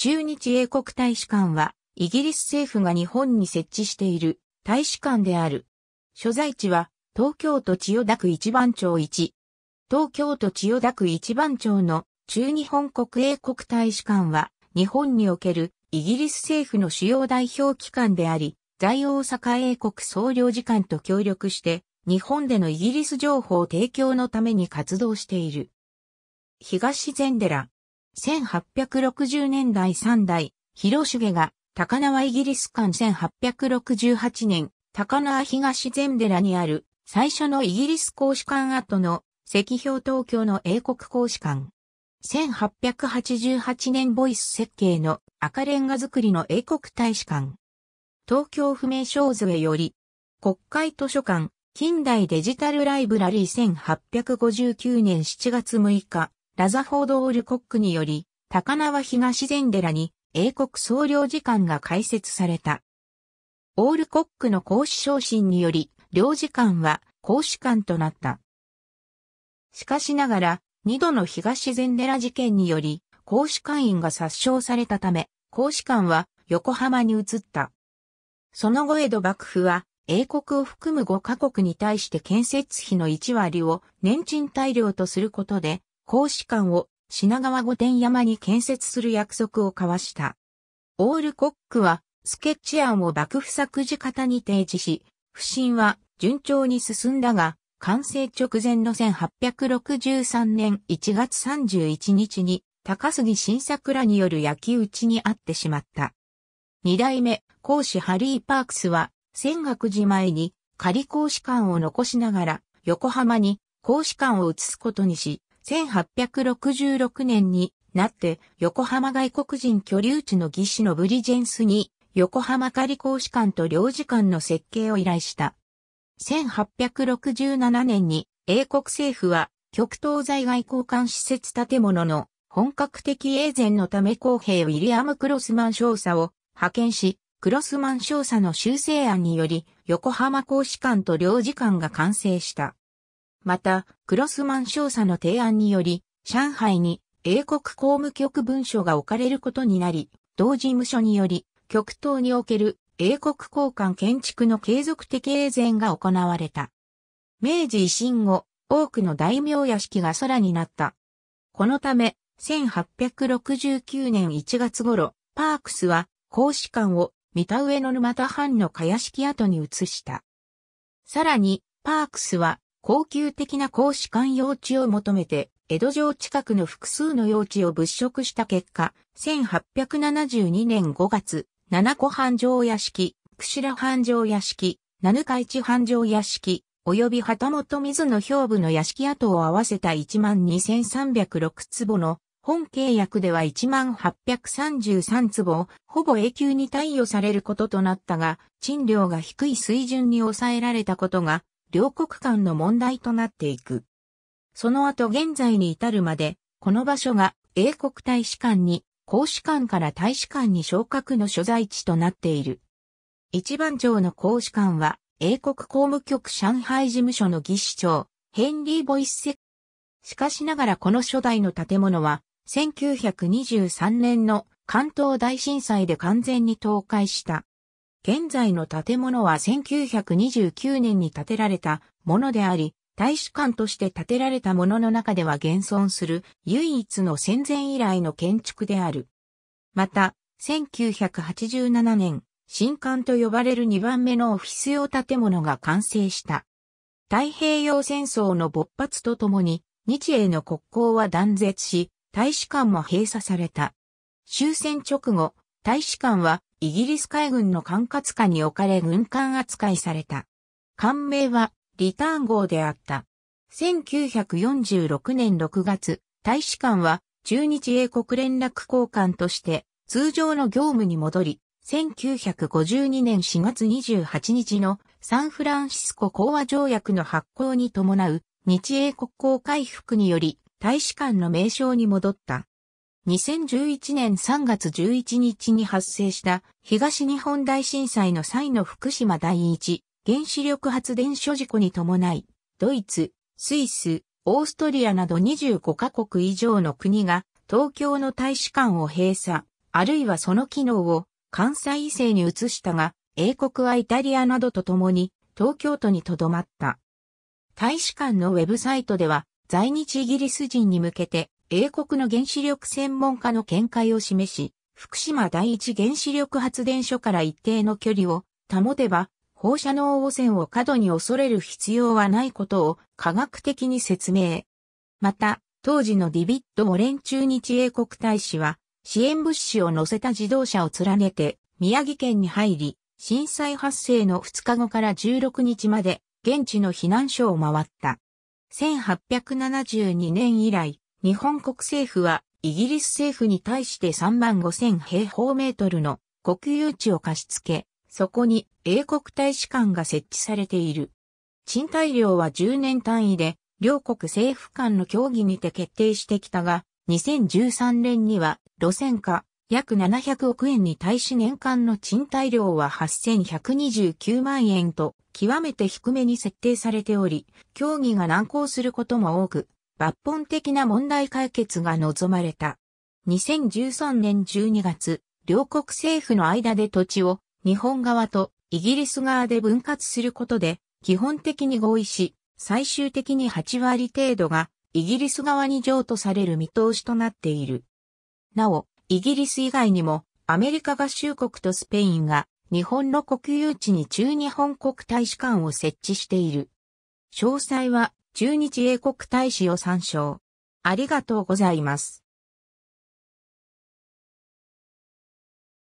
中日英国大使館は、イギリス政府が日本に設置している大使館である。所在地は、東京都千代田区一番町1。東京都千代田区一番町の中日本国英国大使館は、日本におけるイギリス政府の主要代表機関であり、在大阪英国総領事館と協力して、日本でのイギリス情報提供のために活動している。東禅寺。1860年代3代、広重が、高輪イギリス館1868年、高輪東禅寺にある、最初のイギリス公使館跡の、石標東京の英国公使館。1888年ボイス設計の赤レンガ作りの英国大使館。東京不明小杖より、国会図書館、近代デジタルライブラリー1859年7月6日、ラザフォード・オールコックにより、高輪東禅寺に英国総領事館が開設された。オールコックの公私昇進により、領事館は公使館となった。しかしながら、二度の東禅寺事件により、公使館員が殺傷されたため、公使館は横浜に移った。その後江戸幕府は、英国を含む5カ国に対して建設費の1割を年賃大量とすることで、公使館を品川御殿山に建設する約束を交わした。オールコックはスケッチ案を幕府作事方に提示し、不審は順調に進んだが、完成直前の1863年1月31日に高杉晋作らによる焼き討ちにあってしまった。二代目、公使ハリー・パークスは、仙岳寺前に仮公使館を残しながら、横浜に公使館を移すことにし、1866年になって横浜外国人居留地の技師のブリジェンスに横浜仮公使館と領事館の設計を依頼した。1867年に英国政府は極東在外交換施設建物の本格的営善のため公平ウィリアム・クロスマン少佐を派遣し、クロスマン少佐の修正案により横浜公使館と領事館が完成した。また、クロスマン少佐の提案により、上海に英国公務局文書が置かれることになり、同事務所により、極東における英国交換建築の継続的営善が行われた。明治維新後、多くの大名屋敷が空になった。このため、1869年1月頃、パークスは、公使館を三田上の沼田藩の茅敷跡に移した。さらに、パークスは、高級的な公主館用地を求めて、江戸城近くの複数の用地を物色した結果、1872年5月、七子繁盛屋敷、串良繁盛屋敷、七日市繁盛屋敷、及び旗本水の兵部の屋敷跡を合わせた12,306坪の本契約では1833坪をほぼ永久に貸与されることとなったが、賃料が低い水準に抑えられたことが両国間の問題となっていく。その後現在に至るまで、この場所が英国大使館に、公使館から大使館に昇格の所在地となっている。一番町の公使館は、英国公務局上海事務所の技師長、ヘンリー・ボイスセしかしながらこの初代の建物は、1923年の関東大震災で完全に倒壊した。現在の建物は1929年に建てられたものであり、大使館として建てられたものの中では現存する唯一の戦前以来の建築である。また、1987年、新館と呼ばれる2番目のオフィス用建物が完成した。太平洋戦争の勃発とともに、日英の国交は断絶し、大使館も閉鎖された。終戦直後、大使館はイギリス海軍の管轄下に置かれ軍艦扱いされた。艦名はリターン号であった。1946年6月、大使館は中日英国連絡交換として通常の業務に戻り、1952年4月28日のサンフランシスコ講和条約の発行に伴う日英国交回復により大使館の名称に戻った。2011年3月11日に発生した東日本大震災の際の福島第一原子力発電所事故に伴い、ドイツ、スイス、オーストリアなど25カ国以上の国が東京の大使館を閉鎖、あるいはその機能を関西異性に移したが、英国はイタリアなどと共に東京都に留まった。大使館のウェブサイトでは在日イギリス人に向けて英国の原子力専門家の見解を示し、福島第一原子力発電所から一定の距離を保てば、放射能汚染を過度に恐れる必要はないことを科学的に説明。また、当時のディビッド・オレン中日英国大使は、支援物資を乗せた自動車を連ねて、宮城県に入り、震災発生の2日後から16日まで、現地の避難所を回った。1872年以来、日本国政府はイギリス政府に対して3万5000平方メートルの国有地を貸し付け、そこに英国大使館が設置されている。賃貸料は10年単位で、両国政府間の協議にて決定してきたが、2013年には路線化約700億円に対し年間の賃貸料は8129万円と極めて低めに設定されており、協議が難航することも多く、抜本的な問題解決が望まれた。2013年12月、両国政府の間で土地を日本側とイギリス側で分割することで基本的に合意し、最終的に8割程度がイギリス側に譲渡される見通しとなっている。なお、イギリス以外にもアメリカ合衆国とスペインが日本の国有地に中日本国大使館を設置している。詳細は駐日英国大使を参照。ありがとうございます。